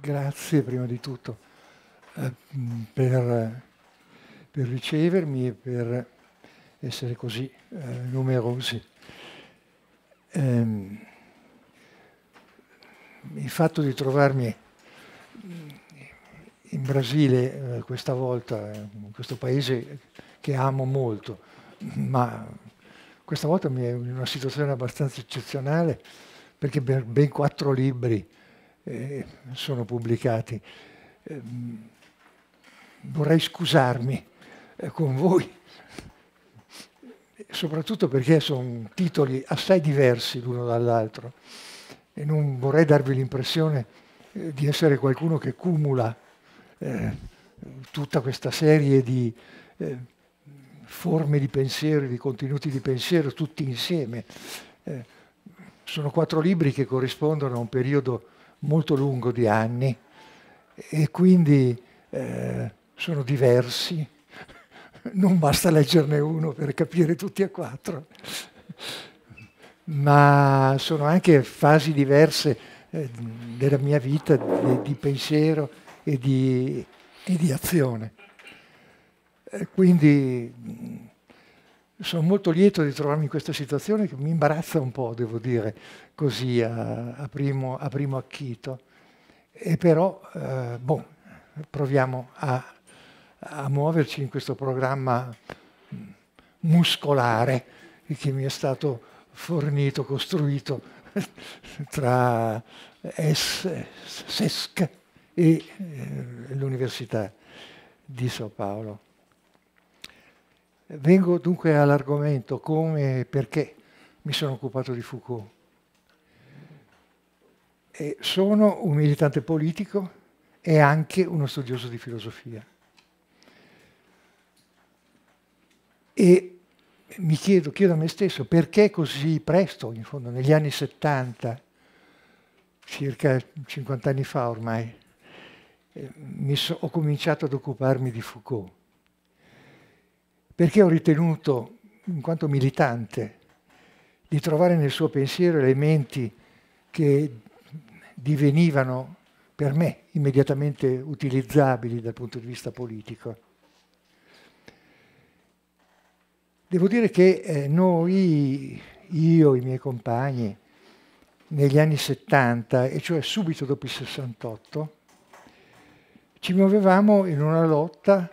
grazie prima di tutto eh, per, per, ricevermi e per essere così eh, numerosi. Eh, il fatto di trovarmi in Brasile eh, questa volta, eh, in questo paese che amo molto, ma questa volta mi è in una situazione abbastanza eccezionale perché per ben quattro libri eh, sono pubblicati. Eh, vorrei scusarmi eh, con voi, soprattutto perché sono titoli assai diversi l'uno dall'altro e non vorrei darvi l'impressione eh, di essere qualcuno che cumula eh, tutta questa serie di eh, forme di pensiero, di contenuti di pensiero tutti insieme. Eh, sono quattro libri che corrispondono a un periodo molto lungo di anni e quindi eh, sono diversi. Non basta leggerne uno per capire tutti e quattro, ma sono anche fasi diverse eh, della mia vita di, pensiero e di, e di azione. Eh, quindi mm, sono molto lieto di trovarmi in questa situazione che mi imbarazza un po', devo dire, così a, a, primo, a primo, acchito. E però, eh, boh, proviamo a, a muoverci in questo programma mm, muscolare che mi è stato fornito, costruito tra SESC e eh, l'Università di Sao Paolo. Vengo dunque all'argomento come e perché mi sono occupato di Foucault. Eh, sono un militante politico e anche uno studioso di filosofia. E mi chiedo, chiedo a me stesso, perché così presto, in fondo, negli anni 70, circa 50 anni fa ormai, eh, so, ho cominciato ad occuparmi di Foucault. Perché ho ritenuto, in quanto militante, di trovare nel suo pensiero elementi che divenivano per me immediatamente utilizzabili dal punto di vista politico. Devo dire che eh, noi, io, i miei compagni, negli anni 70, e cioè subito dopo il 68, ci muovevamo in una lotta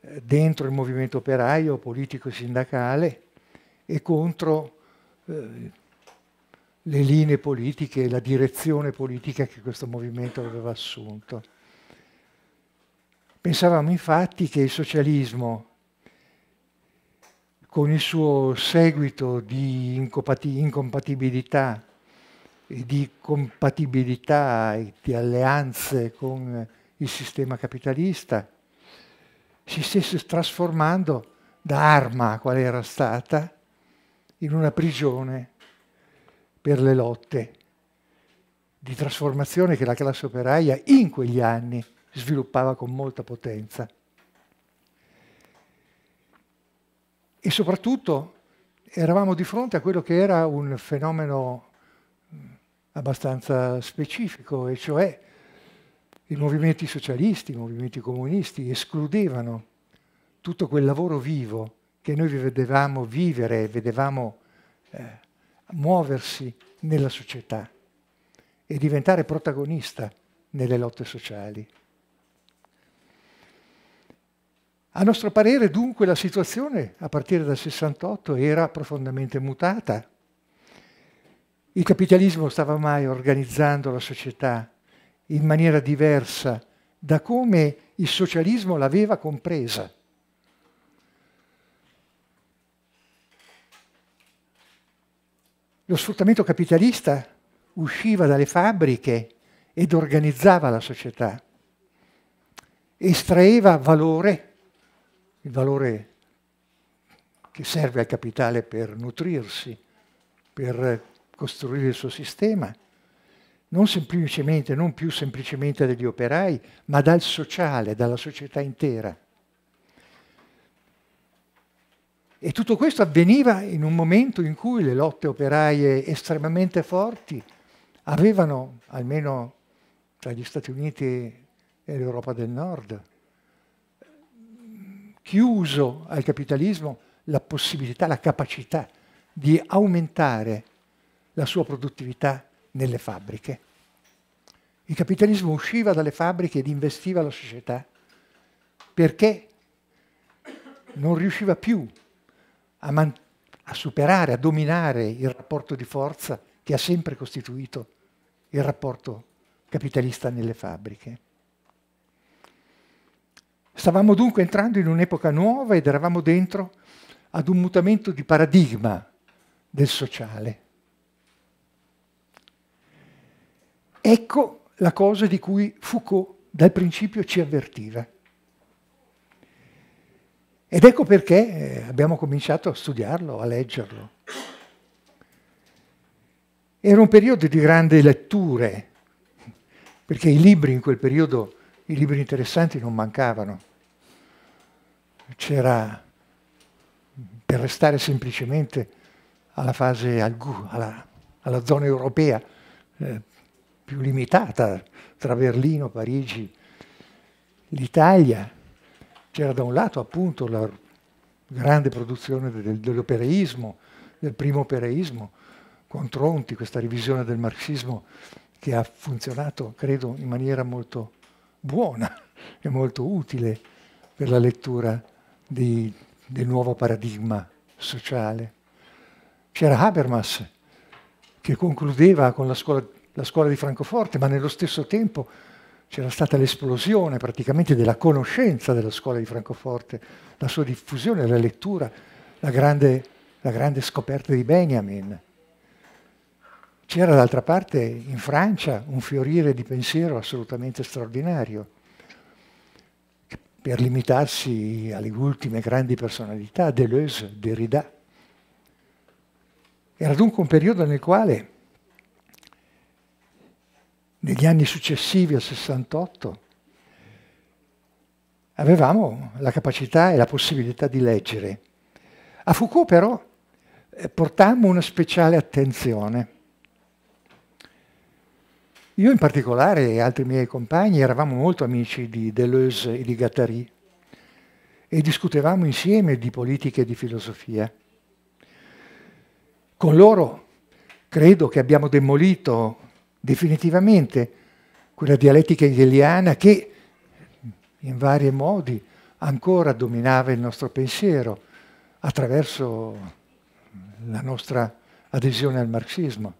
eh, dentro il movimento operaio, politico e sindacale e contro eh, le linee politiche e la direzione politica che questo movimento aveva assunto. Pensavamo infatti che il socialismo, con il suo seguito di incompatibilità e di compatibilità e di alleanze con il sistema capitalista, si stesse trasformando da arma quale era stata in una prigione per le lotte di trasformazione che la classe operaia in quegli anni sviluppava con molta potenza. E soprattutto eravamo di fronte a quello che era un fenomeno mm, abbastanza specifico, e cioè i movimenti socialisti, i movimenti comunisti escludevano tutto quel lavoro vivo che noi vedevamo vivere, vedevamo eh, muoversi nella società e diventare protagonista nelle lotte sociali. A nostro parere dunque la situazione a partire dal 68 era profondamente mutata. Il capitalismo stava mai organizzando la società in maniera diversa da come il socialismo l'aveva compresa. Lo sfruttamento capitalista usciva dalle fabbriche ed organizzava la società, estraeva valore, il valore che serve al capitale per nutrirsi, per costruire il suo sistema, non semplicemente, non più semplicemente dagli operai, ma dal sociale, dalla società intera. E tutto questo avveniva in un momento in cui le lotte operaie estremamente forti avevano, almeno tra gli Stati Uniti e l'Europa del Nord, chiuso al capitalismo la possibilità, la capacità di aumentare la sua produttività nelle fabbriche. Il capitalismo usciva dalle fabbriche ed investiva la società perché non riusciva più a, man- a superare, a dominare il rapporto di forza che ha sempre costituito il rapporto capitalista nelle fabbriche. Stavamo dunque entrando in un'epoca nuova ed eravamo dentro ad un mutamento di paradigma del sociale. Ecco la cosa di cui Foucault dal principio ci avvertiva. Ed ecco perché eh, abbiamo cominciato a studiarlo, a leggerlo. Era un periodo di grandi letture, perché i libri in quel periodo, i libri interessanti non mancavano. C'era, per restare semplicemente alla fase, alla, alla zona europea eh, più limitata, tra Berlino, Parigi, l'Italia, c'era da un lato appunto la grande produzione del, dell'opereismo, del primo opereismo, con Tronti, questa revisione del marxismo che ha funzionato, credo, in maniera molto buona e molto utile per la lettura di, del nuovo paradigma sociale. C'era Habermas che concludeva con la scuola, la scuola di Francoforte, ma nello stesso tempo c'era stata l'esplosione praticamente della conoscenza della scuola di Francoforte, la sua diffusione, la lettura, la grande, la grande scoperta di Benjamin. C'era d'altra parte in Francia un fiorire di pensiero assolutamente straordinario, per limitarsi alle ultime grandi personalità, Deleuze, Derrida. Era dunque un periodo nel quale negli anni successivi al 68, avevamo la capacità e la possibilità di leggere. A Foucault però eh, portammo una speciale attenzione. Io in particolare e altri miei compagni eravamo molto amici di Deleuze e di Gattari e discutevamo insieme di politica e di filosofia. Con loro credo che abbiamo demolito definitivamente quella dialettica hegeliana che in vari modi ancora dominava il nostro pensiero attraverso la nostra adesione al marxismo.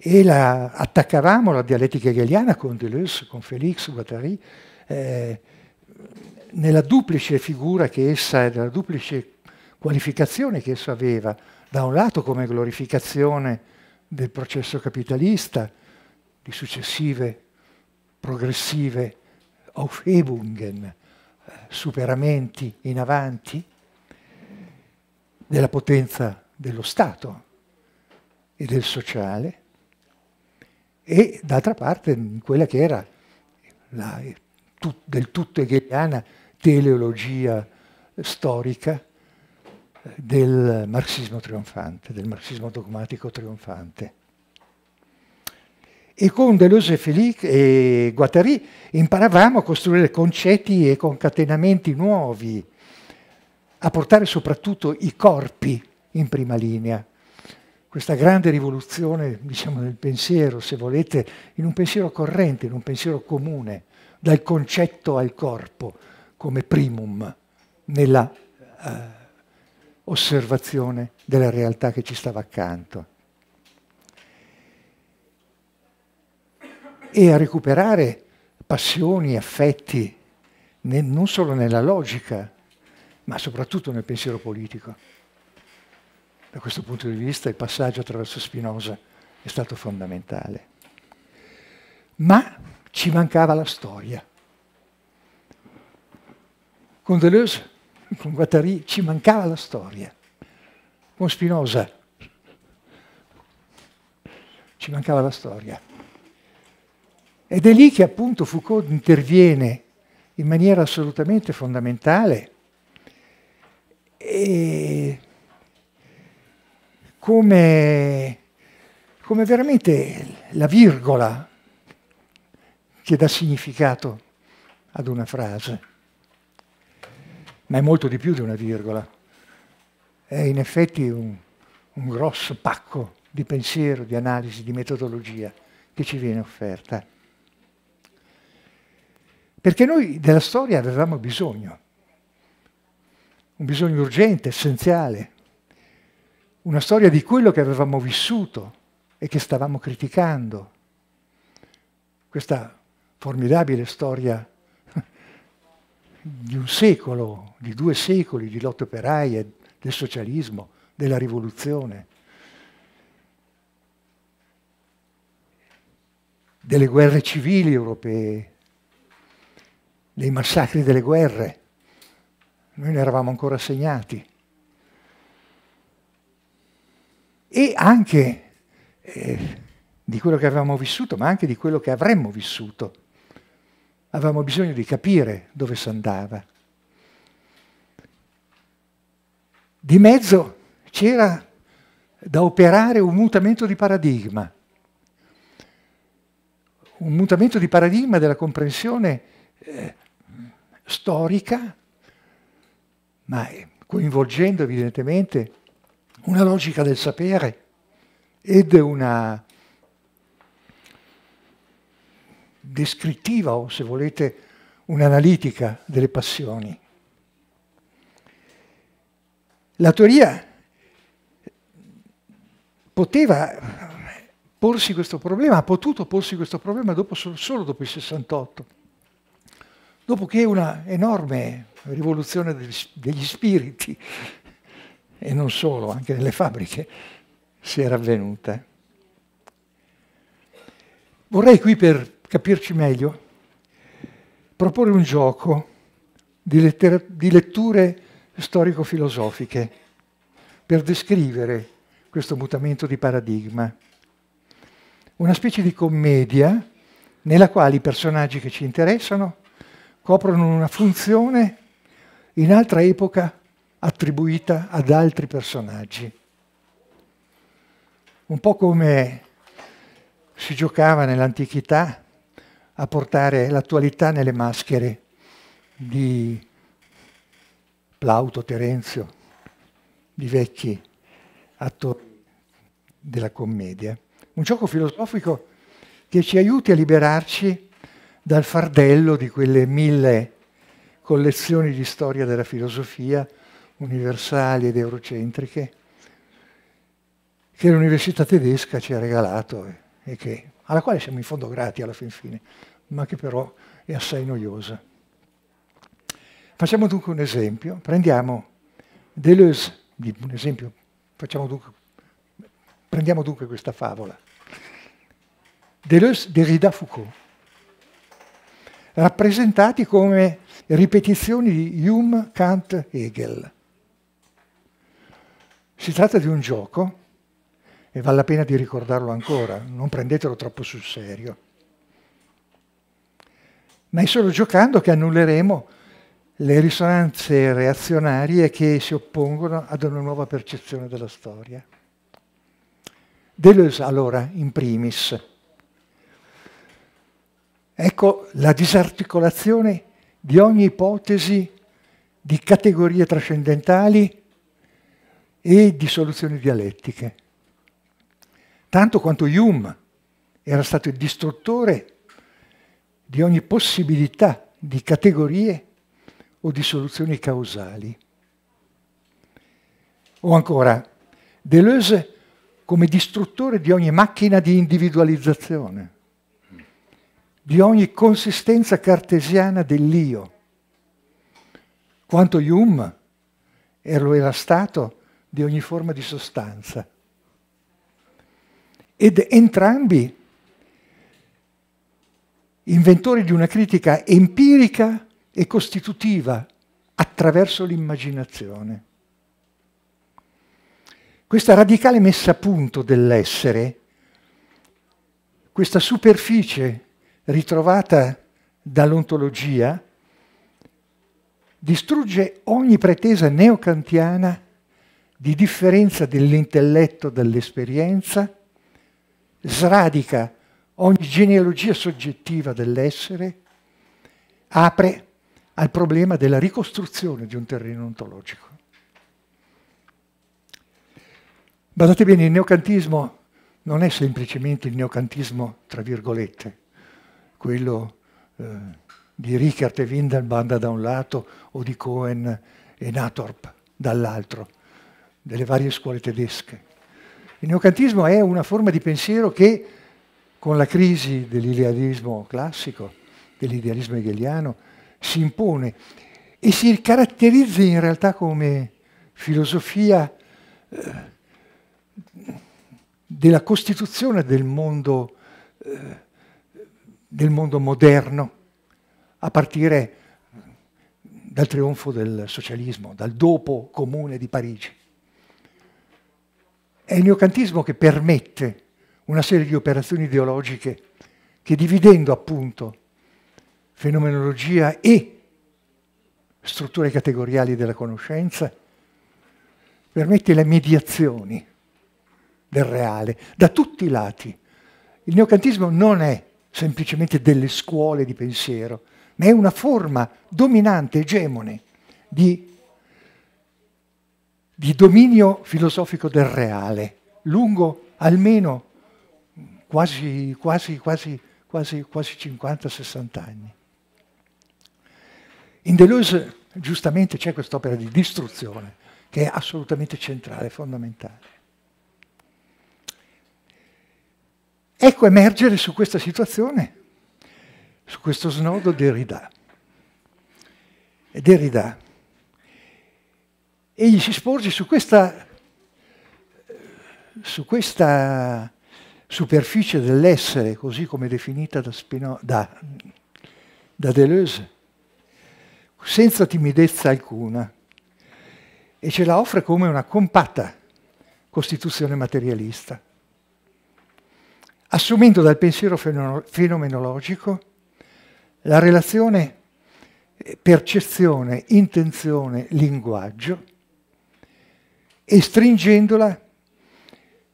E la, attaccavamo la dialettica hegeliana con Deleuze, con Félix Guattari, eh, nella duplice figura che essa, nella duplice qualificazione che essa aveva, da un lato come glorificazione del processo capitalista, di successive progressive Aufhebungen, eh, superamenti in avanti della potenza dello Stato e del sociale, e d'altra parte in quella che era la, eh, del tutto hegeliana teleologia storica del marxismo trionfante, del marxismo dogmatico trionfante. E con Deleuze e Félix e Guattari imparavamo a costruire concetti e concatenamenti nuovi, a portare soprattutto i corpi in prima linea. Questa grande rivoluzione, diciamo, del pensiero, se volete, in un pensiero corrente, in un pensiero comune, dal concetto al corpo come primum nella uh, osservazione della realtà che ci stava accanto. E a recuperare passioni, affetti, ne, non solo nella logica, ma soprattutto nel pensiero politico. Da questo punto di vista il passaggio attraverso Spinoza è stato fondamentale. Ma ci mancava la storia. Con Deleuze con Guattari ci mancava la storia, con Spinoza ci mancava la storia. Ed è lì che appunto Foucault interviene in maniera assolutamente fondamentale e come, come veramente la virgola che dà significato ad una frase ma è molto di più di una virgola. È in effetti un, un grosso pacco di pensiero, di analisi, di metodologia che ci viene offerta. Perché noi della storia avevamo bisogno, un bisogno urgente, essenziale, una storia di quello che avevamo vissuto e che stavamo criticando, questa formidabile storia di un secolo, di due secoli di lotte operaie, del socialismo, della rivoluzione, delle guerre civili europee, dei massacri delle guerre. Noi ne eravamo ancora segnati. E anche eh, di quello che avevamo vissuto, ma anche di quello che avremmo vissuto Avevamo bisogno di capire dove si andava. Di mezzo c'era da operare un mutamento di paradigma, un mutamento di paradigma della comprensione eh, storica, ma coinvolgendo evidentemente una logica del sapere ed una descrittiva o se volete un'analitica delle passioni. La teoria poteva porsi questo problema, ha potuto porsi questo problema dopo, solo dopo il 68, dopo che una enorme rivoluzione degli spiriti, e non solo, anche nelle fabbriche, si era avvenuta. Vorrei qui per capirci meglio, proporre un gioco di, di letture storico-filosofiche per descrivere questo mutamento di paradigma. Una specie di commedia nella quale i personaggi che ci interessano coprono una funzione in altra epoca attribuita ad altri personaggi. Un po' come si giocava nell'antichità a portare l'attualità nelle maschere di Plauto, Terenzio, di vecchi attori della commedia. Un gioco filosofico che ci aiuti a liberarci dal fardello di quelle mille collezioni di storia della filosofia universali ed eurocentriche che l'università tedesca ci ha regalato e che alla quale siamo in fondo grati alla fin fine, ma che però è assai noiosa. Facciamo dunque un esempio, prendiamo Deleuze, un esempio, dunque, prendiamo dunque questa favola. Deleuze, Derrida, Foucault, rappresentati come ripetizioni di Hume, Kant, Hegel. Si tratta di un gioco e vale la pena di ricordarlo ancora, non prendetelo troppo sul serio. Ma è solo giocando che annulleremo le risonanze reazionarie che si oppongono ad una nuova percezione della storia. Deleuze allora, in primis, ecco la disarticolazione di ogni ipotesi di categorie trascendentali e di soluzioni dialettiche tanto quanto Hume era stato il distruttore di ogni possibilità di categorie o di soluzioni causali. O ancora, Deleuze come distruttore di ogni macchina di individualizzazione, di ogni consistenza cartesiana dell'io, quanto Hume lo era stato di ogni forma di sostanza ed entrambi inventori di una critica empirica e costitutiva attraverso l'immaginazione. Questa radicale messa a punto dell'essere, questa superficie ritrovata dall'ontologia, distrugge ogni pretesa neocantiana di differenza dell'intelletto dall'esperienza sradica ogni genealogia soggettiva dell'essere, apre al problema della ricostruzione di un terreno ontologico. Badate bene, il neocantismo non è semplicemente il neocantismo, tra virgolette, quello eh, di Richard e Windelband da un lato o di Cohen e Natorp dall'altro, delle varie scuole tedesche il neocantismo è una forma di pensiero che, con la crisi dell'idealismo classico, dell'idealismo hegeliano, si impone e si caratterizza in realtà come filosofia eh, della costituzione del mondo, eh, del mondo moderno, a partire dal trionfo del socialismo, dal dopo comune di Parigi. È il neocantismo che permette una serie di operazioni ideologiche che dividendo appunto fenomenologia e strutture categoriali della conoscenza permette le mediazioni del reale da tutti i lati. Il neocantismo non è semplicemente delle scuole di pensiero, ma è una forma dominante, egemone, di di dominio filosofico del reale, lungo almeno quasi, quasi, quasi, quasi 50-60 anni. In Deleuze giustamente c'è quest'opera di distruzione che è assolutamente centrale, fondamentale. Ecco emergere su questa situazione, su questo snodo Derrida. Derrida Egli si sporge su questa, su questa superficie dell'essere, così come definita da, Spino, da, da Deleuze, senza timidezza alcuna, e ce la offre come una compatta costituzione materialista, assumendo dal pensiero fenomenologico la relazione eh, percezione, intenzione, linguaggio, e stringendola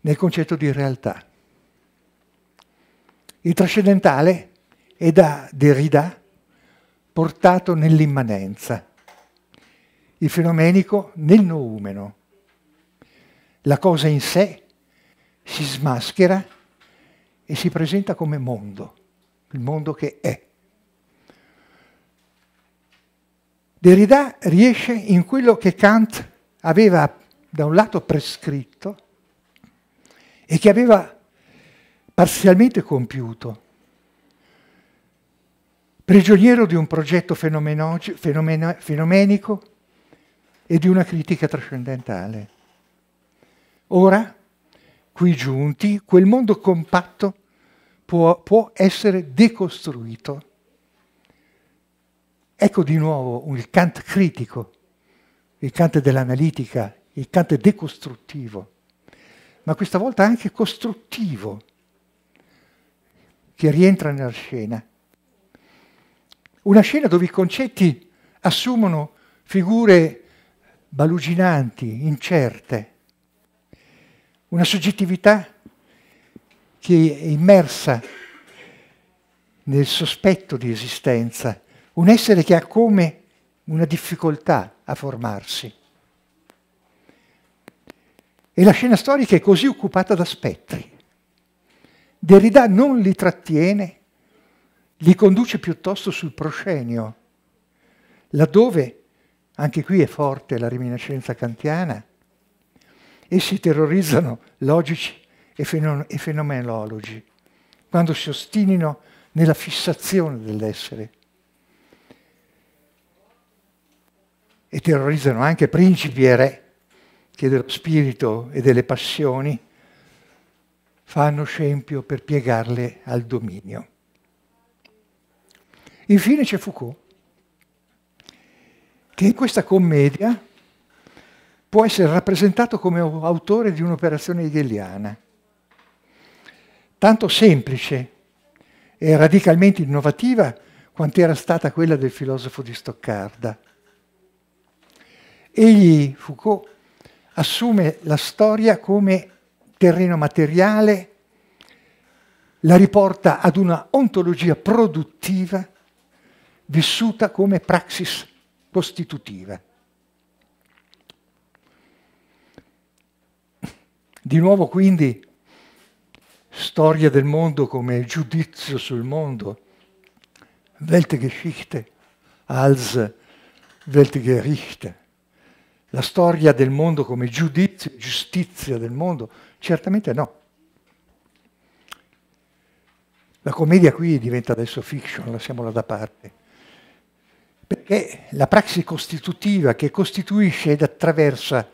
nel concetto di realtà. Il trascendentale è da Derrida portato nell'immanenza, il fenomenico nel noumeno. La cosa in sé si smaschera e si presenta come mondo, il mondo che è. Derrida riesce in quello che Kant aveva da un lato prescritto e che aveva parzialmente compiuto. Prigioniero di un progetto fenomenico e di una critica trascendentale. Ora, qui giunti, quel mondo compatto può, può essere decostruito. Ecco di nuovo il Kant critico, il Kant dell'analitica, il canto è decostruttivo, ma questa volta anche costruttivo, che rientra nella scena. Una scena dove i concetti assumono figure baluginanti, incerte, una soggettività che è immersa nel sospetto di esistenza, un essere che ha come una difficoltà a formarsi. E la scena storica è così occupata da spettri. Derrida non li trattiene, li conduce piuttosto sul proscenio, laddove, anche qui è forte la reminiscenza kantiana, essi terrorizzano logici e, fenom e fenomenologi, quando si ostinino nella fissazione dell'essere. E terrorizzano anche principi e re che dello spirito e delle passioni fanno scempio per piegarle al dominio. Infine c'è Foucault, che in questa commedia può essere rappresentato come autore di un'operazione hegeliana, tanto semplice e radicalmente innovativa quanto era stata quella del filosofo di Stoccarda. Egli, Foucault, assume la storia come terreno materiale, la riporta ad una ontologia produttiva vissuta come praxis costitutiva. Di nuovo quindi storia del mondo come giudizio sul mondo, Weltgeschichte als Weltgerichte la storia del mondo come giudizio, giustizia del mondo? Certamente no. La commedia qui diventa adesso fiction, lasciamola da parte, perché la praxi costitutiva che costituisce ed attraversa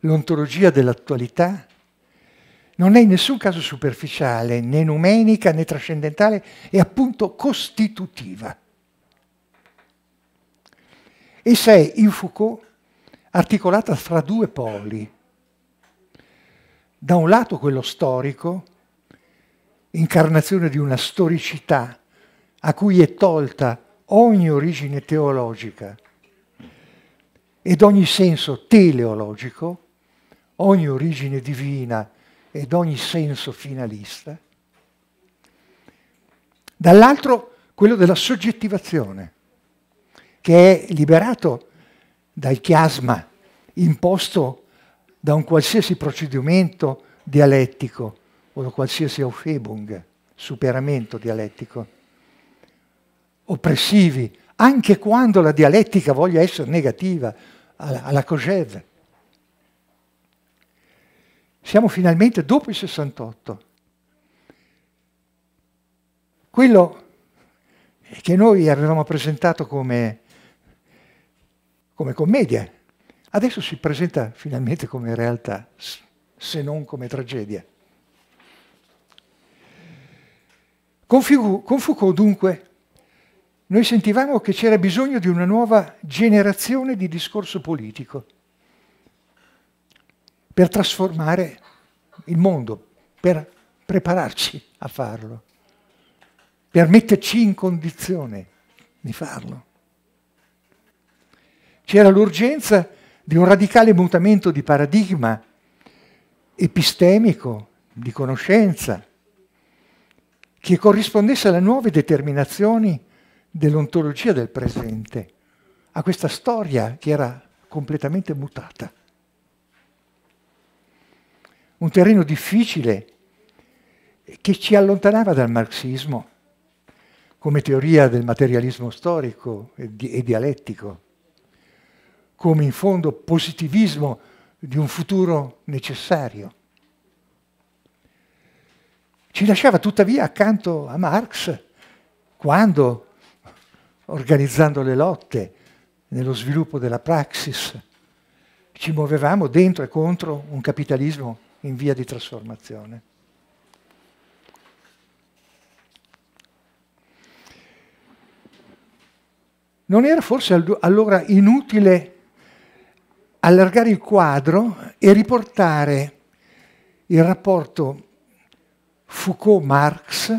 l'ontologia dell'attualità non è in nessun caso superficiale, né numenica né trascendentale, è appunto costitutiva. Essa è in Foucault articolata fra due poli. Da un lato quello storico, incarnazione di una storicità a cui è tolta ogni origine teologica ed ogni senso teleologico, ogni origine divina ed ogni senso finalista, dall'altro quello della soggettivazione, che è liberato dal chiasma imposto da un qualsiasi procedimento dialettico o da qualsiasi aufhebung, superamento dialettico, oppressivi, anche quando la dialettica voglia essere negativa alla, alla Kojev. Siamo finalmente dopo il 68. Quello che noi avevamo presentato come come commedia. Adesso si presenta finalmente come realtà, se non come tragedia. Con Foucault dunque noi sentivamo che c'era bisogno di una nuova generazione di discorso politico per trasformare il mondo, per prepararci a farlo, per metterci in condizione di farlo. C'era l'urgenza di un radicale mutamento di paradigma epistemico, di conoscenza, che corrispondesse alle nuove determinazioni dell'ontologia del presente, a questa storia che era completamente mutata. Un terreno difficile che ci allontanava dal marxismo come teoria del materialismo storico e, dialettico come in fondo positivismo di un futuro necessario. Ci lasciava tuttavia accanto a Marx quando, organizzando le lotte nello sviluppo della praxis, ci muovevamo dentro e contro un capitalismo in via di trasformazione. Non era forse allora inutile allargare il quadro e riportare il rapporto Foucault-Marx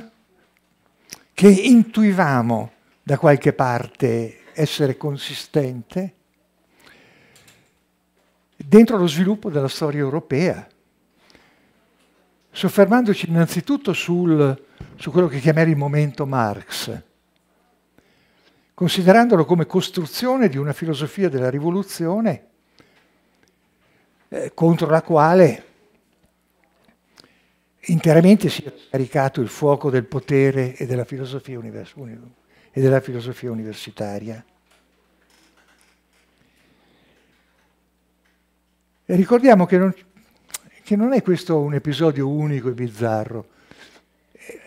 che intuivamo da qualche parte essere consistente dentro lo sviluppo della storia europea, soffermandoci innanzitutto sul, su quello che chiamerei il momento Marx, considerandolo come costruzione di una filosofia della rivoluzione eh, contro la quale interamente si è caricato il fuoco del potere e della filosofia, univers- e della filosofia universitaria. E ricordiamo che non, che non è questo un episodio unico e bizzarro,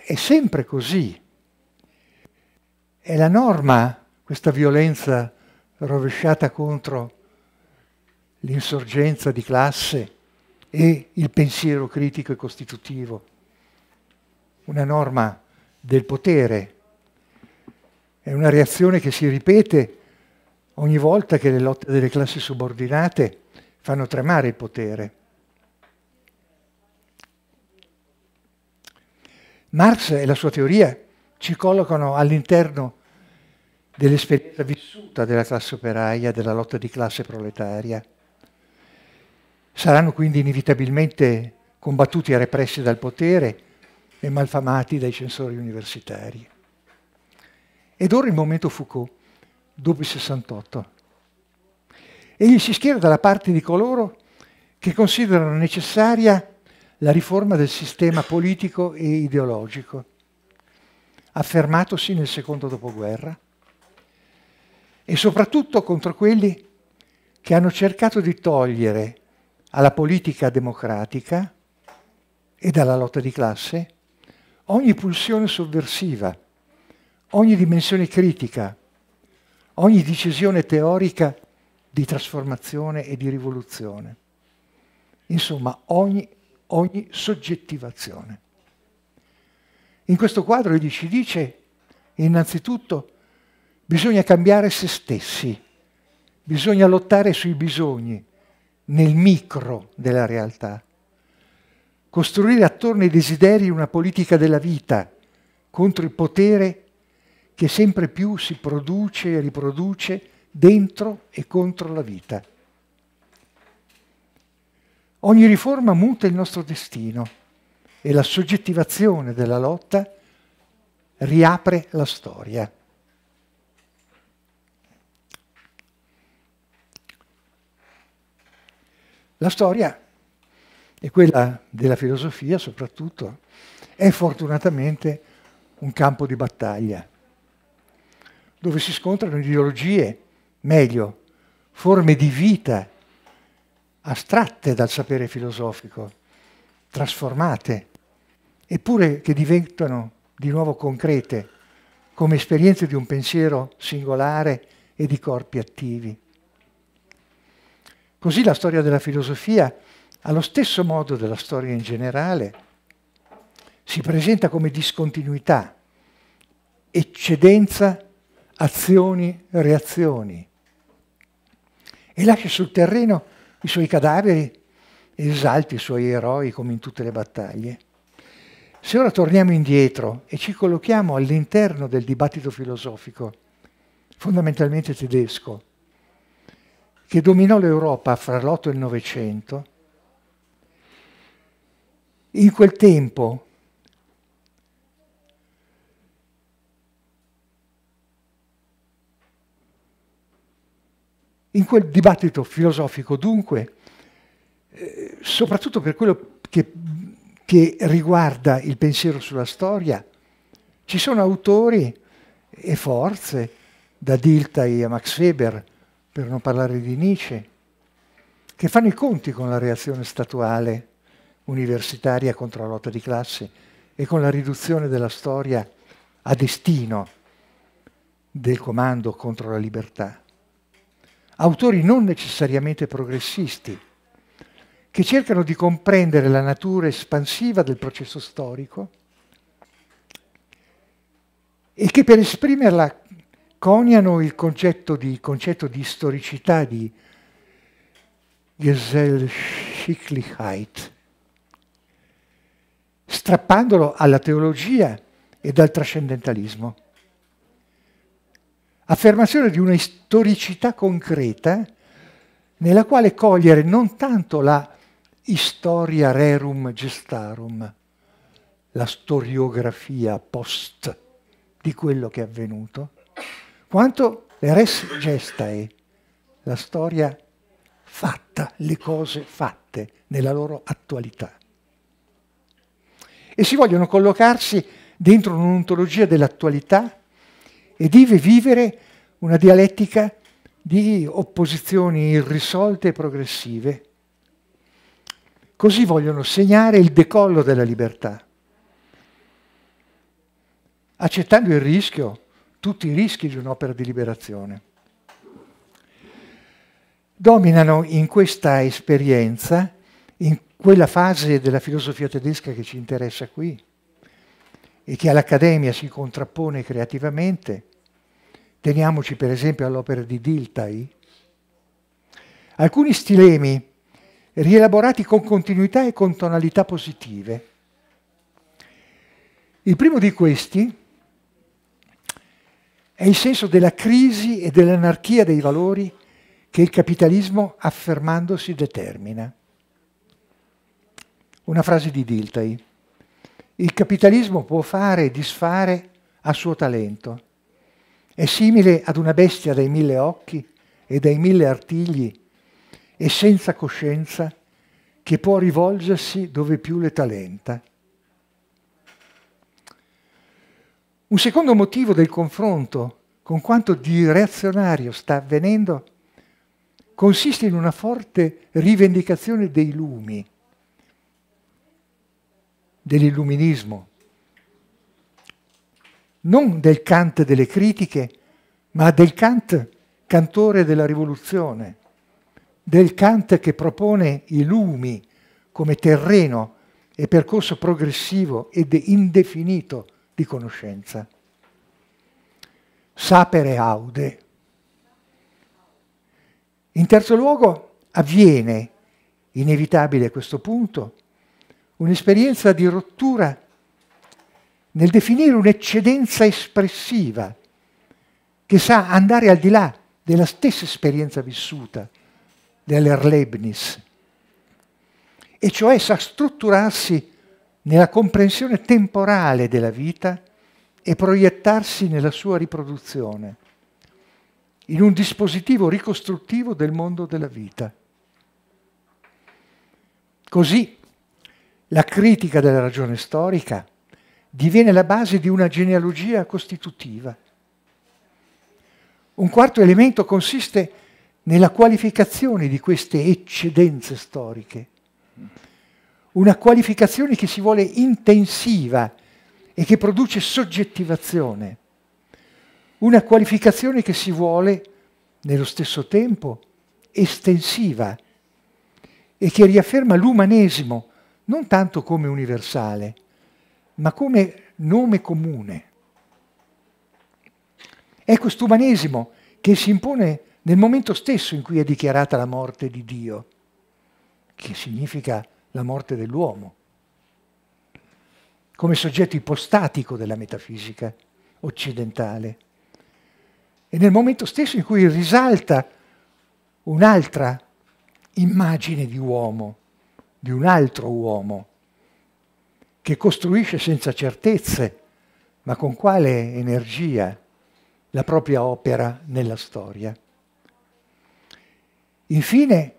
è sempre così. È la norma questa violenza rovesciata contro l'insorgenza di classe e il pensiero critico e costitutivo. Una norma del potere. È una reazione che si ripete ogni volta che le lotte delle classi subordinate fanno tremare il potere. Marx e la sua teoria ci collocano all'interno dell'esperienza vissuta della classe operaia, della lotta di classe proletaria. Saranno quindi inevitabilmente combattuti e repressi dal potere e malfamati dai censori universitari. Ed ora il momento Foucault, dopo il 68. Egli si schiera dalla parte di coloro che considerano necessaria la riforma del sistema politico e ideologico, affermatosi nel secondo dopoguerra, e soprattutto contro quelli che hanno cercato di togliere alla politica democratica e dalla lotta di classe, ogni pulsione sovversiva, ogni dimensione critica, ogni decisione teorica di trasformazione e di rivoluzione. Insomma, ogni, ogni soggettivazione. In questo quadro egli ci dice, innanzitutto, bisogna cambiare se stessi, bisogna lottare sui bisogni, nel micro della realtà. Costruire attorno ai desideri una politica della vita contro il potere che sempre più si produce e riproduce dentro e contro la vita. Ogni riforma muta il nostro destino e la soggettivazione della lotta riapre la storia. La storia e quella della filosofia soprattutto è fortunatamente un campo di battaglia dove si scontrano ideologie, meglio, forme di vita astratte dal sapere filosofico, trasformate, eppure che diventano di nuovo concrete come esperienze di un pensiero singolare e di corpi attivi. Così la storia della filosofia, allo stesso modo della storia in generale, si presenta come discontinuità, eccedenza, azioni, reazioni e lascia sul terreno i suoi cadaveri e esalta i suoi eroi come in tutte le battaglie. Se ora torniamo indietro e ci collochiamo all'interno del dibattito filosofico, fondamentalmente tedesco, che dominò l'Europa fra l'Otto e il Novecento, in quel tempo In quel dibattito filosofico, dunque, eh, soprattutto per quello che, che, riguarda il pensiero sulla storia, ci sono autori e forze, da Diltai a Max Weber, per non parlare di Nietzsche, che fanno i conti con la reazione statuale universitaria contro la lotta di classe e con la riduzione della storia a destino del comando contro la libertà. Autori non necessariamente progressisti, che cercano di comprendere la natura espansiva del processo storico e che per esprimerla coniano il concetto di, concetto di storicità, di Gesellschichtlichkeit, strappandolo alla teologia e dal trascendentalismo. Affermazione di una storicità concreta nella quale cogliere non tanto la historia rerum gestarum, la storiografia post di quello che è avvenuto, quanto le res gestae, la storia fatta, le cose fatte nella loro attualità. E si vogliono collocarsi dentro un'ontologia dell'attualità e deve vivere una dialettica di opposizioni irrisolte e progressive. Così vogliono segnare il decollo della libertà, accettando il rischio tutti i rischi di un'opera di liberazione. Dominano in questa esperienza, in quella fase della filosofia tedesca che ci interessa qui e che all'Accademia si contrappone creativamente, teniamoci per esempio all'opera di Diltai, alcuni stilemi rielaborati con continuità e con tonalità positive. Il primo di questi è il senso della crisi e dell'anarchia dei valori che il capitalismo affermandosi determina. Una frase di Diltai. Il capitalismo può fare e disfare a suo talento. È simile ad una bestia dai mille occhi e dai mille artigli e senza coscienza che può rivolgersi dove più le talenta. Un secondo motivo del confronto con quanto di reazionario sta avvenendo consiste in una forte rivendicazione dei lumi, dell'illuminismo, non del Kant delle critiche, ma del Kant cantore della rivoluzione, del Kant che propone i lumi come terreno e percorso progressivo ed indefinito di conoscenza. Sapere aude. In terzo luogo avviene, inevitabile a questo punto, un'esperienza di rottura nel definire un'eccedenza espressiva che sa andare al di là della stessa esperienza vissuta dell'Erlebnis, e cioè sa strutturarsi nella comprensione temporale della vita e proiettarsi nella sua riproduzione, in un dispositivo ricostruttivo del mondo della vita. Così la critica della ragione storica diviene la base di una genealogia costitutiva. Un quarto elemento consiste nella qualificazione di queste eccedenze storiche una qualificazione che si vuole intensiva e che produce soggettivazione, una qualificazione che si vuole nello stesso tempo estensiva e che riafferma l'umanesimo non tanto come universale, ma come nome comune. È quest'umanesimo che si impone nel momento stesso in cui è dichiarata la morte di Dio, che significa la morte dell'uomo, come soggetto ipostatico della metafisica occidentale. E nel momento stesso in cui risalta un'altra immagine di uomo, di un altro uomo, che costruisce senza certezze, ma con quale energia, la propria opera nella storia. Infine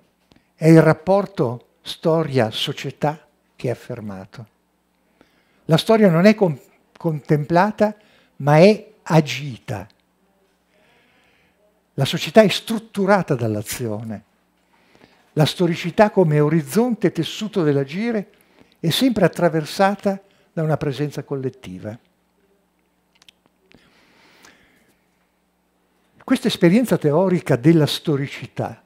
è il rapporto storia, società che è affermato. La storia non è com- contemplata, ma è agita. La società è strutturata dall'azione. La storicità come orizzonte tessuto dell'agire è sempre attraversata da una presenza collettiva. Questa esperienza teorica della storicità,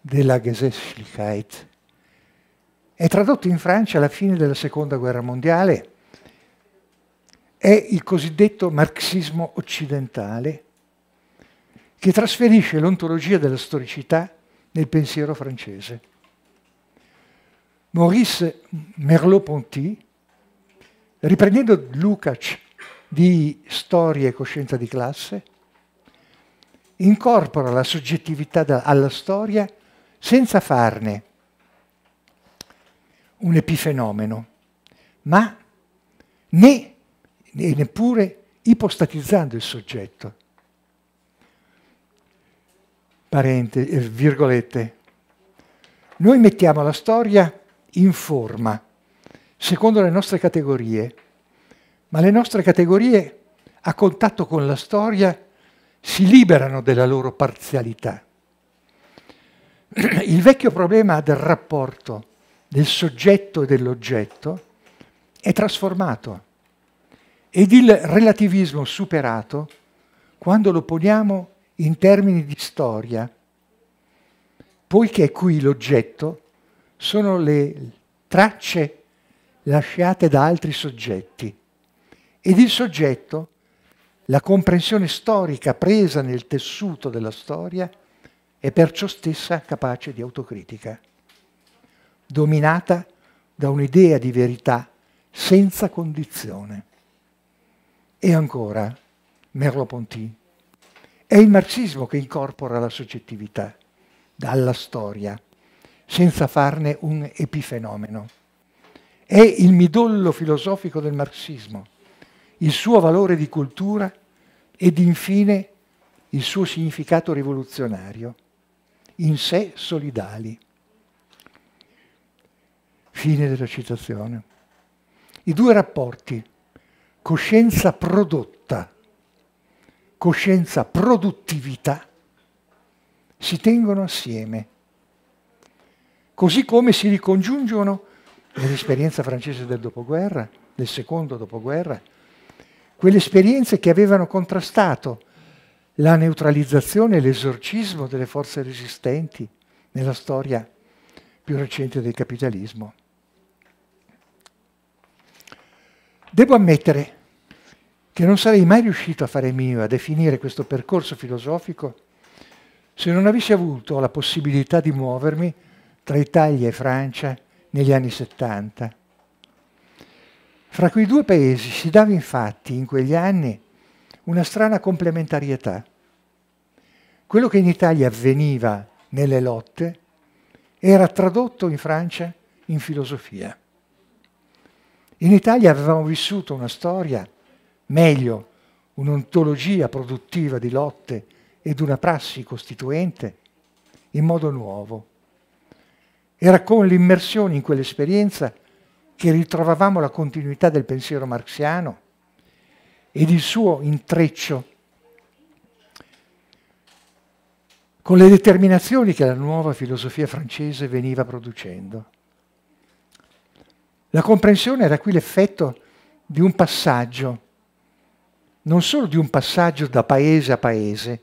della Gesetzlichkeit, è tradotto in Francia alla fine della Seconda Guerra Mondiale. È il cosiddetto marxismo occidentale che trasferisce l'ontologia della storicità nel pensiero francese. Maurice Merleau-Ponty, riprendendo Lukács di Storia e Coscienza di classe, incorpora la soggettività alla storia senza farne un epifenomeno, ma né, neppure ipostatizzando il soggetto. Parente, eh, virgolette. Noi mettiamo la storia in forma, secondo le nostre categorie, ma le nostre categorie a contatto con la storia si liberano della loro parzialità. Il vecchio problema del rapporto del soggetto e dell'oggetto è trasformato. Ed il relativismo superato, quando lo poniamo in termini di storia, poiché qui l'oggetto, sono le tracce lasciate da altri soggetti. Ed il soggetto, la comprensione storica presa nel tessuto della storia, è perciò stessa capace di autocritica dominata da un'idea di verità senza condizione. E ancora, Merleau-Ponty, è il marxismo che incorpora la soggettività dalla storia, senza farne un epifenomeno. È il midollo filosofico del marxismo, il suo valore di cultura ed infine il suo significato rivoluzionario, in sé solidali. Fine della citazione. I due rapporti, coscienza prodotta, coscienza produttività, si tengono assieme, così come si ricongiungono nell'esperienza francese del dopoguerra, del secondo dopoguerra, quelle esperienze che avevano contrastato la neutralizzazione e l'esorcismo delle forze resistenti nella storia più recente del capitalismo. Devo ammettere che non sarei mai riuscito a fare mio, a definire questo percorso filosofico, se non avessi avuto la possibilità di muovermi tra Italia e Francia negli anni 70. Fra quei due paesi si dava infatti in quegli anni una strana complementarietà. Quello che in Italia avveniva nelle lotte era tradotto in Francia in filosofia. In Italia avevamo vissuto una storia, meglio, un'ontologia produttiva di lotte ed una prassi costituente in modo nuovo. Era con l'immersione in quell'esperienza che ritrovavamo la continuità del pensiero marxiano ed il suo intreccio con le determinazioni che la nuova filosofia francese veniva producendo. La comprensione era qui l'effetto di un passaggio, non solo di un passaggio da paese a paese,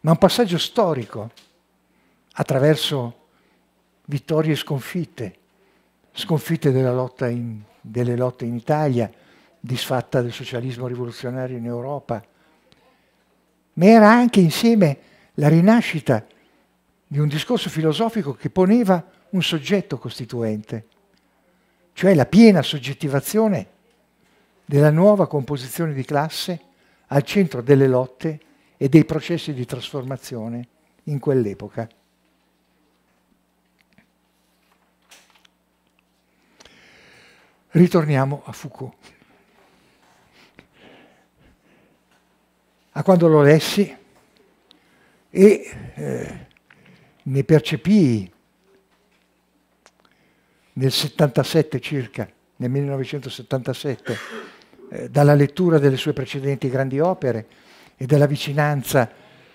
ma un passaggio storico attraverso vittorie e sconfitte, sconfitte in, delle lotte in Italia, disfatta del socialismo rivoluzionario in Europa, ma era anche insieme la rinascita di un discorso filosofico che poneva un soggetto costituente cioè la piena soggettivazione della nuova composizione di classe al centro delle lotte e dei processi di trasformazione in quell'epoca. Ritorniamo a Foucault. A quando lo lessi e eh, ne percepii nel 77 circa, nel 1977, eh, dalla lettura delle sue precedenti grandi opere e dalla vicinanza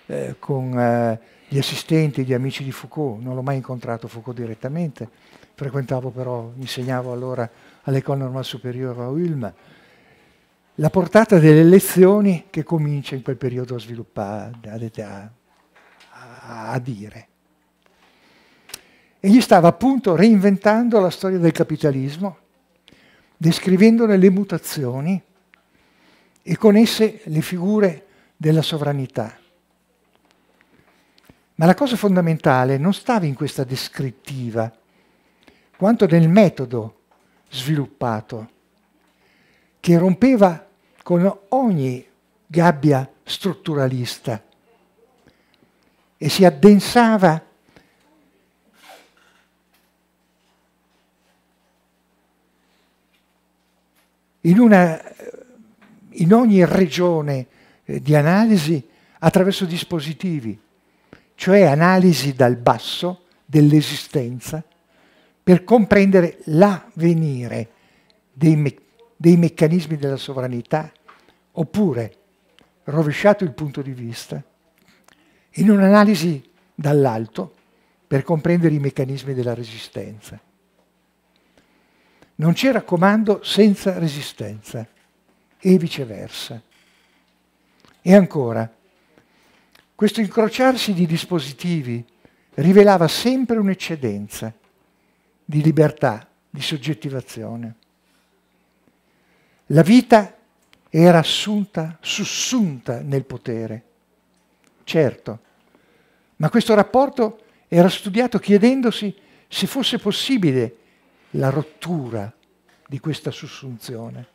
eh, con eh, gli assistenti, gli amici di Foucault. Non l'ho mai incontrato Foucault direttamente, frequentavo però, insegnavo allora all'École Normale Supérieure a Ulm. La portata delle lezioni che comincia in quel periodo a, a, a, a dire. Egli stava appunto reinventando la storia del capitalismo, descrivendone le mutazioni e con esse le figure della sovranità. Ma la cosa fondamentale non stava in questa descrittiva, quanto nel metodo sviluppato, che rompeva con ogni gabbia strutturalista e si addensava in, una, in ogni regione eh, di analisi attraverso dispositivi, cioè analisi dal basso dell'esistenza per comprendere l'avvenire dei, me dei meccanismi della sovranità, oppure, rovesciato il punto di vista, in un'analisi dall'alto per comprendere i meccanismi della resistenza. Non c'era comando senza resistenza e viceversa. E ancora, questo incrociarsi di dispositivi rivelava sempre un'eccedenza di libertà, di soggettivazione. La vita era assunta, sussunta nel potere, certo, ma questo rapporto era studiato chiedendosi se fosse possibile la rottura di questa sussunzione,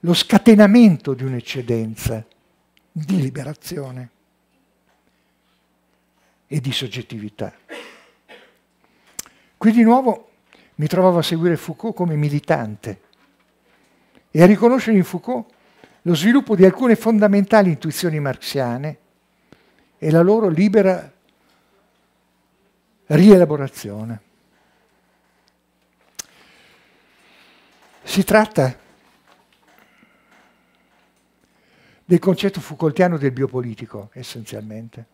lo scatenamento di un'eccedenza di liberazione e di soggettività. Qui di nuovo mi trovavo a seguire Foucault come militante e a riconoscere in Foucault lo sviluppo di alcune fondamentali intuizioni marxiane e la loro libera rielaborazione. Si tratta del concetto Foucaultiano del biopolitico, essenzialmente,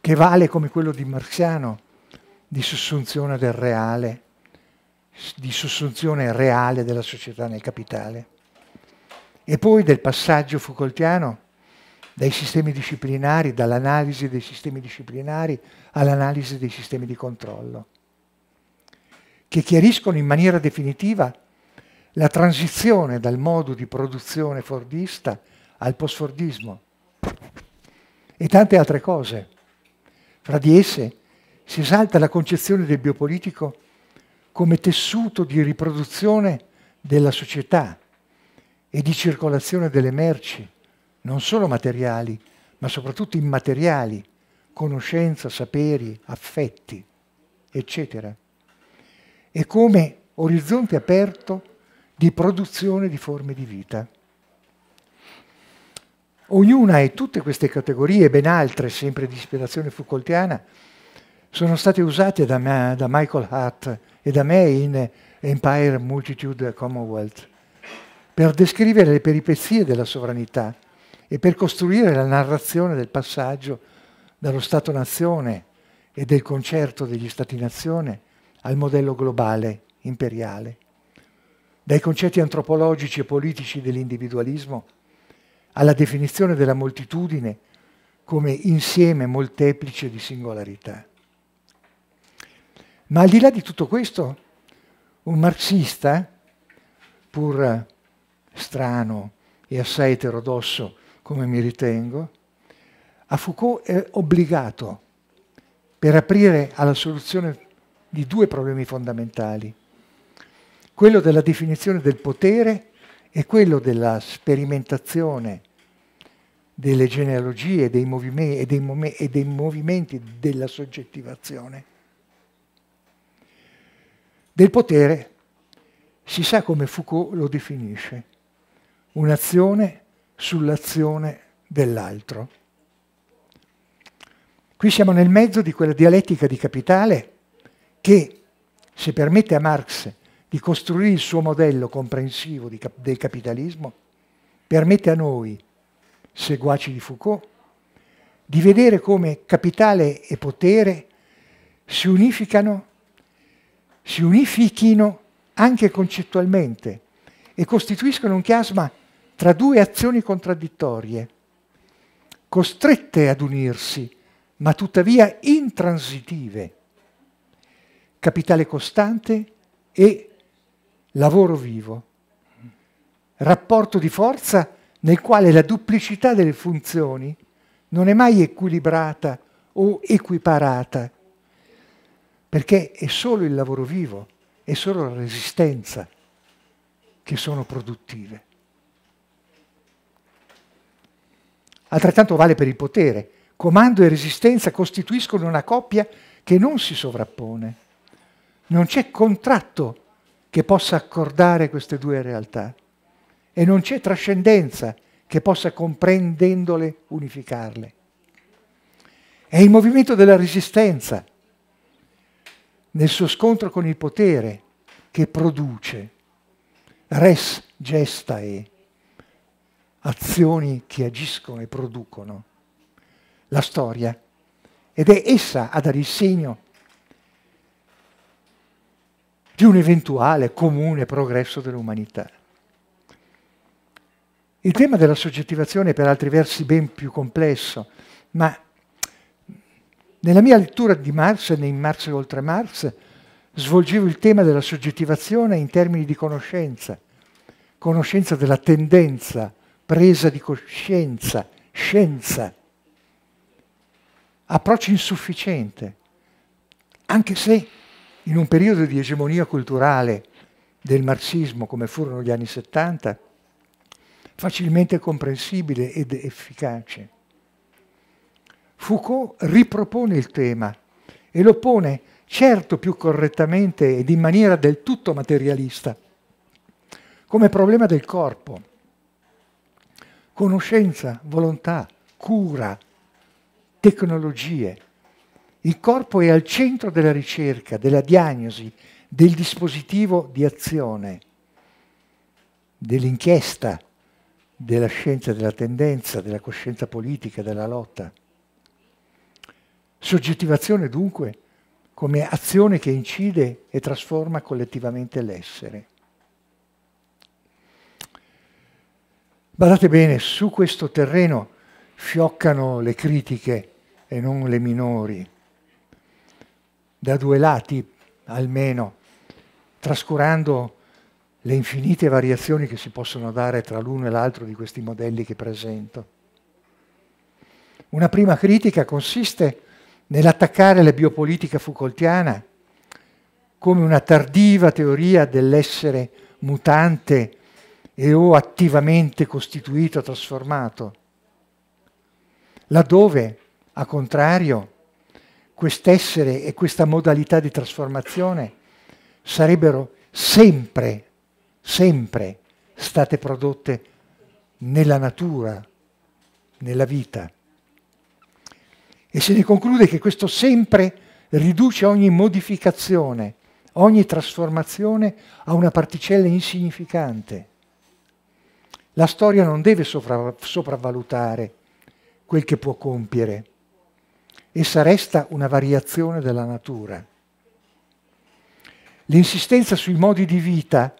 che vale come quello di Marxiano, di sussunzione del reale, di sussunzione reale della società nel capitale. E poi del passaggio Foucaultiano dai sistemi disciplinari, dall'analisi dei sistemi disciplinari all'analisi dei sistemi di controllo che chiariscono in maniera definitiva la transizione dal modo di produzione fordista al postfordismo e tante altre cose. Fra di esse si esalta la concezione del biopolitico come tessuto di riproduzione della società e di circolazione delle merci, non solo materiali, ma soprattutto immateriali, conoscenza, saperi, affetti, eccetera e come orizzonte aperto di produzione di forme di vita. Ognuna e tutte queste categorie, ben altre, sempre di ispirazione Foucaultiana, sono state usate da, me, da Michael Hart e da me in Empire, Multitude, Commonwealth, per descrivere le peripezie della sovranità e per costruire la narrazione del passaggio dallo Stato-nazione e del concerto degli Stati-nazione al modello globale imperiale, dai concetti antropologici e politici dell'individualismo alla definizione della moltitudine come insieme molteplice di singolarità. Ma al di là di tutto questo, un marxista, pur strano e assai eterodosso come mi ritengo, a Foucault è obbligato, per aprire alla soluzione di due problemi fondamentali, quello della definizione del potere e quello della sperimentazione delle genealogie dei e dei, e dei movimenti della soggettivazione. Del potere si sa come Foucault lo definisce, un'azione sull'azione dell'altro. Qui siamo nel mezzo di quella dialettica di capitale che, se permette a Marx di costruire il suo modello comprensivo di, del capitalismo, permette a noi, seguaci di Foucault, di vedere come capitale e potere si unificano, si unifichino anche concettualmente e costituiscono un chiasma tra due azioni contraddittorie, costrette ad unirsi, ma tuttavia intransitive capitale costante e lavoro vivo. Rapporto di forza nel quale la duplicità delle funzioni non è mai equilibrata o equiparata, perché è solo il lavoro vivo, è solo la resistenza che sono produttive. Altrettanto vale per il potere. Comando e resistenza costituiscono una coppia che non si sovrappone. Non c'è contratto che possa accordare queste due realtà e non c'è trascendenza che possa comprendendole unificarle. È il movimento della resistenza nel suo scontro con il potere che produce res gestae, azioni che agiscono e producono la storia ed è essa a dare il segno di un eventuale comune progresso dell'umanità. Il tema della soggettivazione è per altri versi ben più complesso, ma nella mia lettura di Marx e nei Marx e oltre Marx svolgevo il tema della soggettivazione in termini di conoscenza, conoscenza della tendenza, presa di coscienza, scienza. Approccio insufficiente, anche se in un periodo di egemonia culturale del marxismo come furono gli anni 70, facilmente comprensibile ed efficace. Foucault ripropone il tema e lo pone certo più correttamente ed in maniera del tutto materialista, come problema del corpo, conoscenza, volontà, cura, tecnologie, il corpo è al centro della ricerca, della diagnosi, del dispositivo di azione, dell'inchiesta, della scienza della tendenza, della coscienza politica, della lotta. Soggettivazione dunque come azione che incide e trasforma collettivamente l'essere. Guardate bene, su questo terreno fioccano le critiche e non le minori da due lati almeno, trascurando le infinite variazioni che si possono dare tra l'uno e l'altro di questi modelli che presento. Una prima critica consiste nell'attaccare la biopolitica Foucaultiana come una tardiva teoria dell'essere mutante e o attivamente costituito, trasformato, laddove, a contrario, quest'essere e questa modalità di trasformazione sarebbero sempre, sempre state prodotte nella natura, nella vita. E se ne conclude che questo sempre riduce ogni modificazione, ogni trasformazione a una particella insignificante. La storia non deve sopravvalutare quel che può compiere essa resta una variazione della natura. L'insistenza sui modi di vita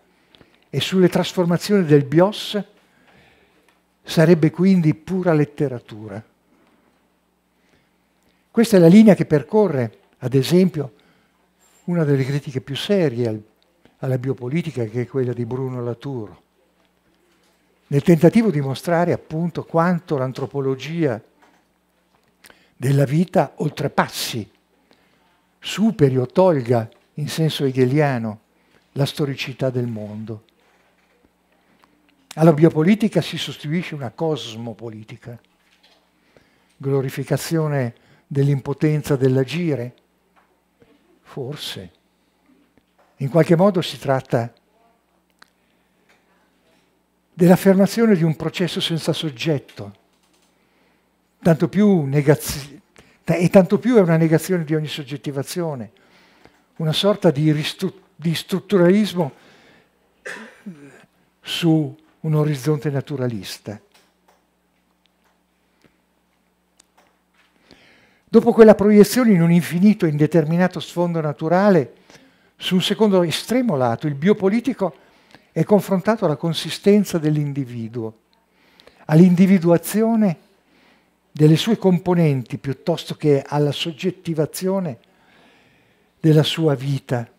e sulle trasformazioni del bios sarebbe quindi pura letteratura. Questa è la linea che percorre, ad esempio, una delle critiche più serie alla biopolitica, che è quella di Bruno Latour, nel tentativo di mostrare appunto quanto l'antropologia della vita oltrepassi, superi o tolga in senso hegeliano la storicità del mondo. Alla biopolitica si sostituisce una cosmopolitica, glorificazione dell'impotenza dell'agire? Forse. In qualche modo si tratta dell'affermazione di un processo senza soggetto, tanto più negazio, e tanto più è una negazione di ogni soggettivazione, una sorta di, di strutturalismo su un orizzonte naturalista. Dopo quella proiezione in un infinito e indeterminato sfondo naturale, su un secondo estremo lato, il biopolitico è confrontato alla consistenza dell'individuo, all'individuazione delle sue componenti piuttosto che alla soggettivazione della sua vita.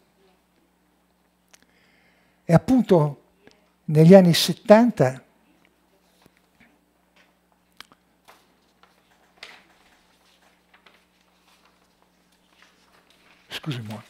E appunto negli anni 70 Scusi, scusami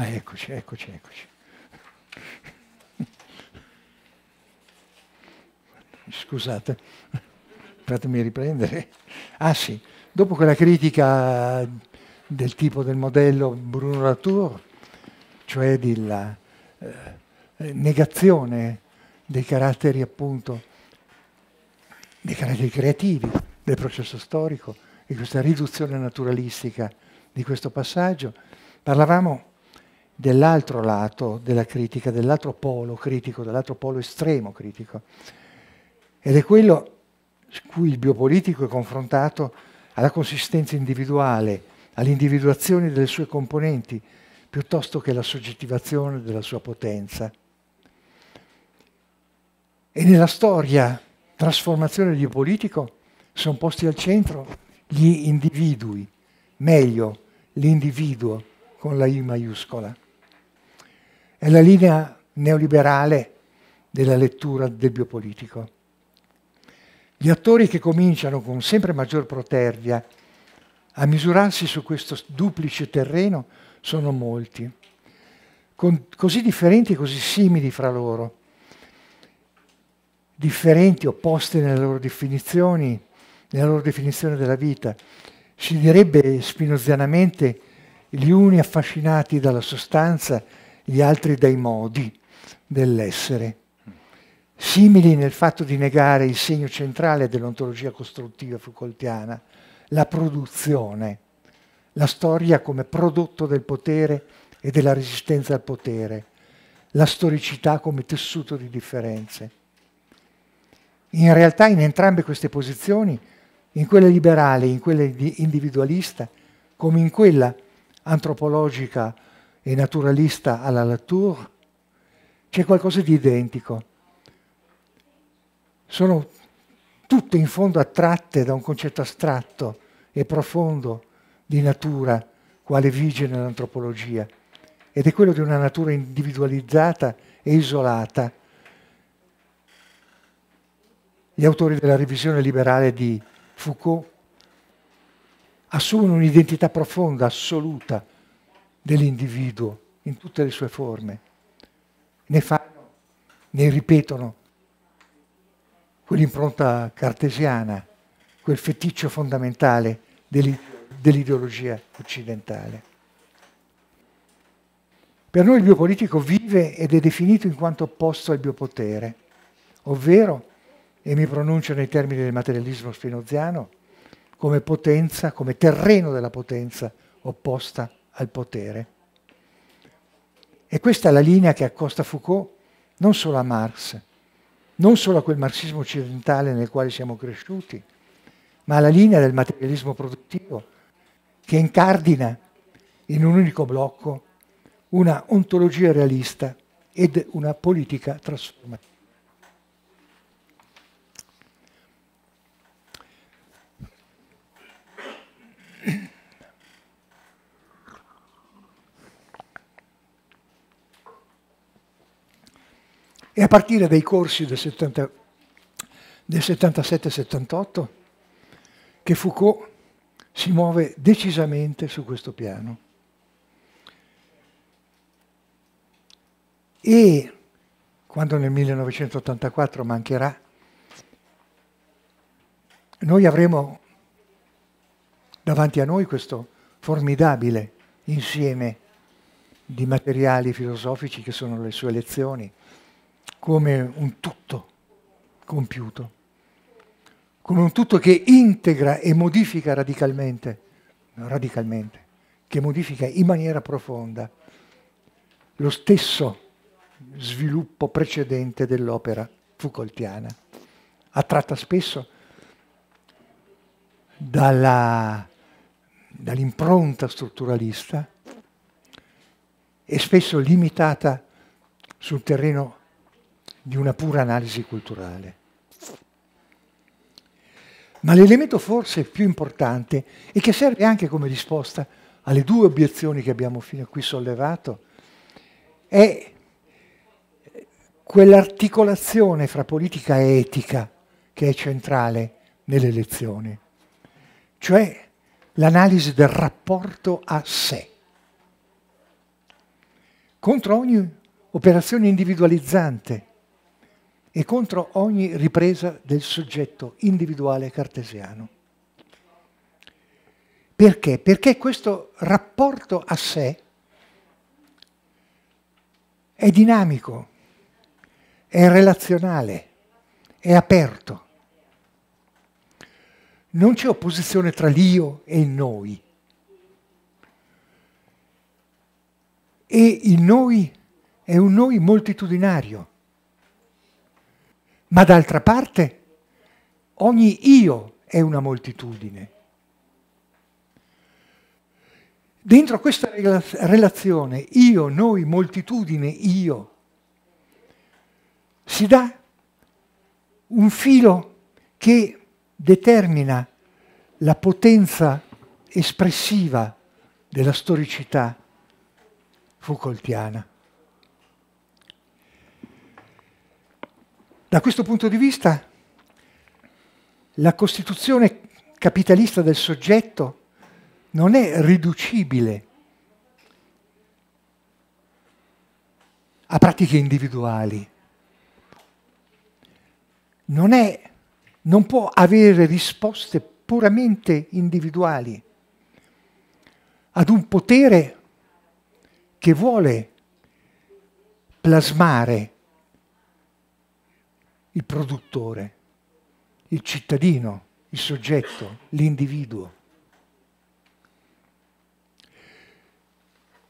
Ah, eccoci, eccoci, eccoci. Scusate, fatemi riprendere. Ah sì, dopo quella critica del tipo del modello Bruno Latour, cioè della eh, negazione dei caratteri appunto, dei caratteri creativi del processo storico e questa riduzione naturalistica di questo passaggio, parlavamo dell'altro lato della critica, dell'altro polo critico, dell'altro polo estremo critico. Ed è quello su cui il biopolitico è confrontato alla consistenza individuale, all'individuazione delle sue componenti, piuttosto che alla soggettivazione della sua potenza. E nella storia trasformazione del biopolitico sono posti al centro gli individui, meglio l'individuo con la I maiuscola. È la linea neoliberale della lettura del biopolitico. Gli attori che cominciano con sempre maggior protervia a misurarsi su questo duplice terreno sono molti, con, così differenti e così simili fra loro, differenti, opposti nelle loro definizioni, nella loro definizione della vita. Si direbbe spinozianamente gli uni affascinati dalla sostanza gli altri dai modi dell'essere, simili nel fatto di negare il segno centrale dell'ontologia costruttiva Foucaultiana, la produzione, la storia come prodotto del potere e della resistenza al potere, la storicità come tessuto di differenze. In realtà in entrambe queste posizioni, in quella liberale, in quella individualista, come in quella antropologica e naturalista alla Latour, c'è qualcosa di identico. Sono tutte in fondo attratte da un concetto astratto e profondo di natura quale vige nell'antropologia ed è quello di una natura individualizzata e isolata. Gli autori della revisione liberale di Foucault assumono un'identità profonda, assoluta, dell'individuo in tutte le sue forme. Ne fanno, ne ripetono quell'impronta cartesiana, quel feticcio fondamentale dell'ideologia occidentale. Per noi il biopolitico vive ed è definito in quanto opposto al biopotere, ovvero, e mi pronuncio nei termini del materialismo spinoziano, come potenza, come terreno della potenza opposta al potere. E questa è la linea che accosta Foucault non solo a Marx, non solo a quel marxismo occidentale nel quale siamo cresciuti, ma alla linea del materialismo produttivo che incardina in un unico blocco una ontologia realista ed una politica trasformativa. E a partire dai corsi del, del 77-78, che Foucault si muove decisamente su questo piano. E quando nel 1984 mancherà, noi avremo davanti a noi questo formidabile insieme di materiali filosofici che sono le sue lezioni, come un tutto compiuto, come un tutto che integra e modifica radicalmente, non radicalmente, che modifica in maniera profonda lo stesso sviluppo precedente dell'opera Foucaultiana, attratta spesso dall'impronta strutturalista e spesso limitata sul terreno di una pura analisi culturale. Ma l'elemento forse più importante e che serve anche come risposta alle due obiezioni che abbiamo fino a qui sollevato è quell'articolazione fra politica e etica che è centrale nelle lezioni, cioè l'analisi del rapporto a sé contro ogni operazione individualizzante e contro ogni ripresa del soggetto individuale cartesiano. Perché? Perché questo rapporto a sé è dinamico, è relazionale, è aperto. Non c'è opposizione tra l'io e il noi. E il noi è un noi moltitudinario, ma d'altra parte ogni io è una moltitudine. Dentro questa relazione io, noi, moltitudine, io, si dà un filo che determina la potenza espressiva della storicità Foucaultiana. Da questo punto di vista, la costituzione capitalista del soggetto non è riducibile a pratiche individuali. Non, è, non può avere risposte puramente individuali ad un potere che vuole plasmare il produttore, il cittadino, il soggetto, l'individuo.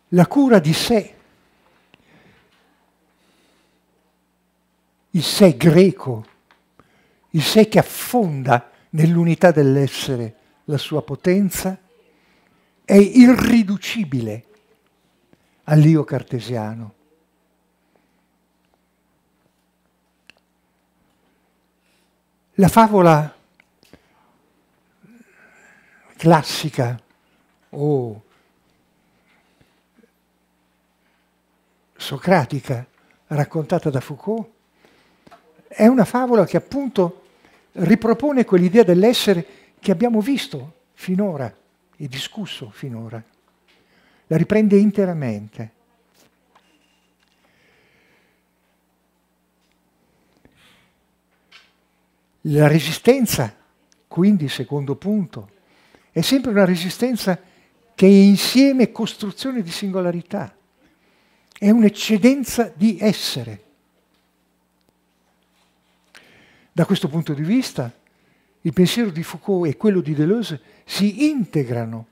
La cura di sé, il sé greco, il sé che affonda nell'unità dell'essere la sua potenza, è irriducibile all'io cartesiano La favola classica o socratica raccontata da Foucault è una favola che appunto ripropone quell'idea dell'essere che abbiamo visto finora e discusso finora. La riprende interamente. La resistenza, quindi secondo punto, è sempre una resistenza che è insieme costruzione di singolarità, è un'eccedenza di essere. Da questo punto di vista, il pensiero di Foucault e quello di Deleuze si integrano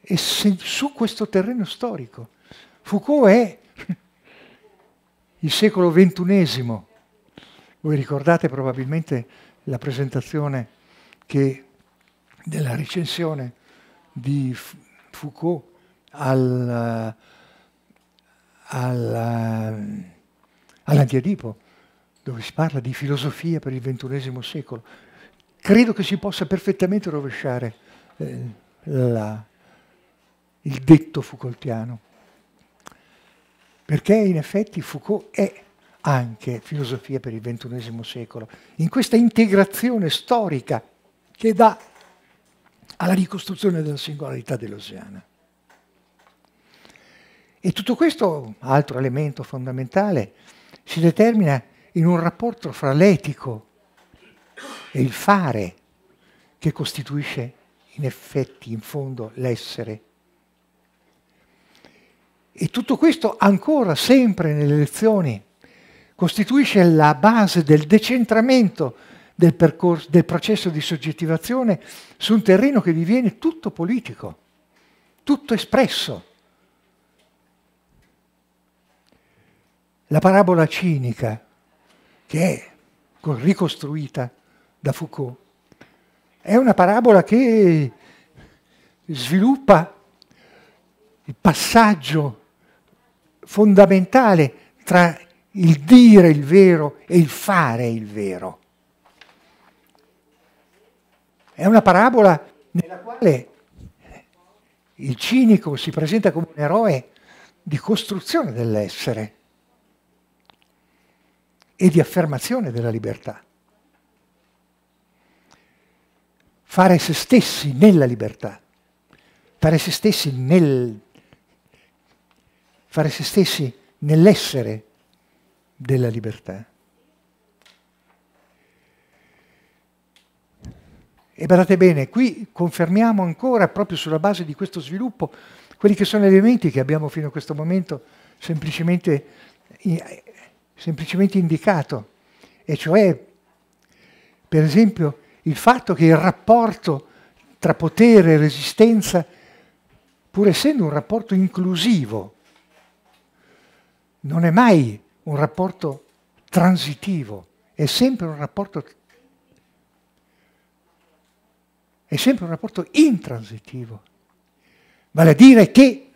e se, su questo terreno storico. Foucault è il secolo XXI voi ricordate probabilmente la presentazione che, della recensione di Foucault al, al, all'Antiadipo, dove si parla di filosofia per il XXI secolo. Credo che si possa perfettamente rovesciare eh, la, il detto Foucaultiano, perché in effetti Foucault è anche filosofia per il XXI secolo, in questa integrazione storica che dà alla ricostruzione della singolarità dell'Oceana. E tutto questo, altro elemento fondamentale, si determina in un rapporto fra l'etico e il fare che costituisce in effetti, in fondo, l'essere. E tutto questo ancora sempre nelle lezioni costituisce la base del decentramento del, percorso, del processo di soggettivazione su un terreno che diviene tutto politico, tutto espresso. La parabola cinica, che è ricostruita da Foucault, è una parabola che sviluppa il passaggio fondamentale tra il dire il vero e il fare il vero. È una parabola nella quale il cinico si presenta come un eroe di costruzione dell'essere e di affermazione della libertà. Fare se stessi nella libertà, fare se stessi nel fare se stessi nell'essere della libertà. E guardate bene, qui confermiamo ancora, proprio sulla base di questo sviluppo, quelli che sono elementi che abbiamo fino a questo momento semplicemente, semplicemente indicato, e cioè, per esempio, il fatto che il rapporto tra potere e resistenza, pur essendo un rapporto inclusivo, non è mai un rapporto transitivo, è sempre un rapporto, è sempre un rapporto intransitivo. Vale a dire che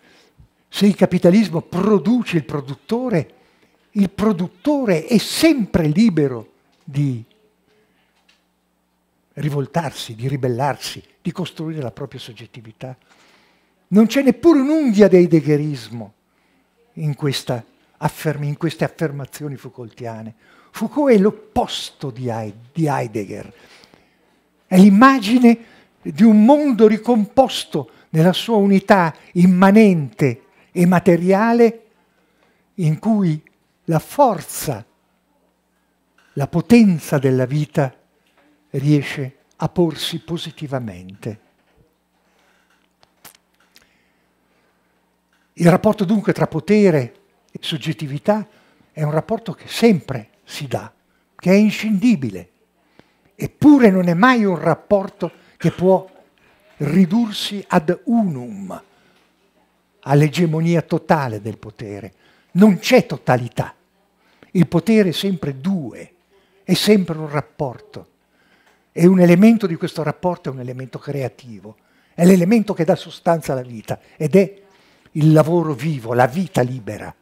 se il capitalismo produce il produttore, il produttore è sempre libero di rivoltarsi, di ribellarsi, di costruire la propria soggettività. Non c'è neppure un'unghia di heideggerismo in questa in queste affermazioni Foucaultiane. Foucault è l'opposto di Heidegger, è l'immagine di un mondo ricomposto nella sua unità immanente e materiale in cui la forza, la potenza della vita riesce a porsi positivamente. Il rapporto dunque tra potere e soggettività è un rapporto che sempre si dà, che è inscindibile, eppure non è mai un rapporto che può ridursi ad unum, all'egemonia totale del potere. Non c'è totalità. Il potere è sempre due, è sempre un rapporto. E un elemento di questo rapporto è un elemento creativo, è l'elemento che dà sostanza alla vita ed è il lavoro vivo, la vita libera.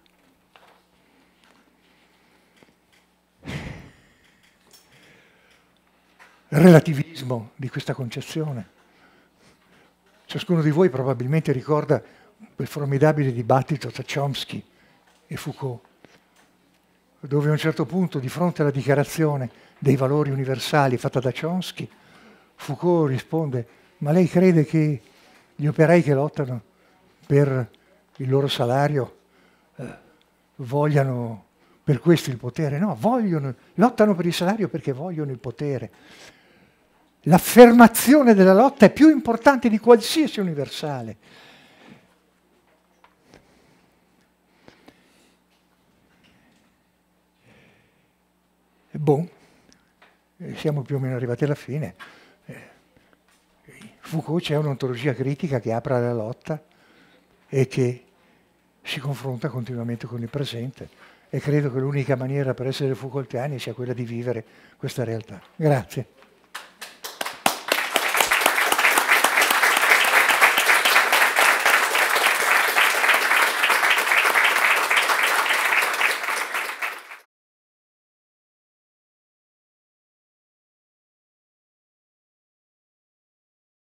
relativismo di questa concezione. Ciascuno di voi probabilmente ricorda quel formidabile dibattito tra Chomsky e Foucault, dove a un certo punto, di fronte alla dichiarazione dei valori universali fatta da Chomsky, Foucault risponde, ma lei crede che gli operai che lottano per il loro salario eh, vogliano per questo il potere? No, vogliono, lottano per il salario perché vogliono il potere l'affermazione della lotta è più importante di qualsiasi universale. Boh, eh, siamo più o meno arrivati alla fine. Eh, Foucault c'è un'ontologia critica che apre alla lotta e che si confronta continuamente con il presente e credo che l'unica maniera per essere Foucaultiani sia quella di vivere questa realtà. Grazie.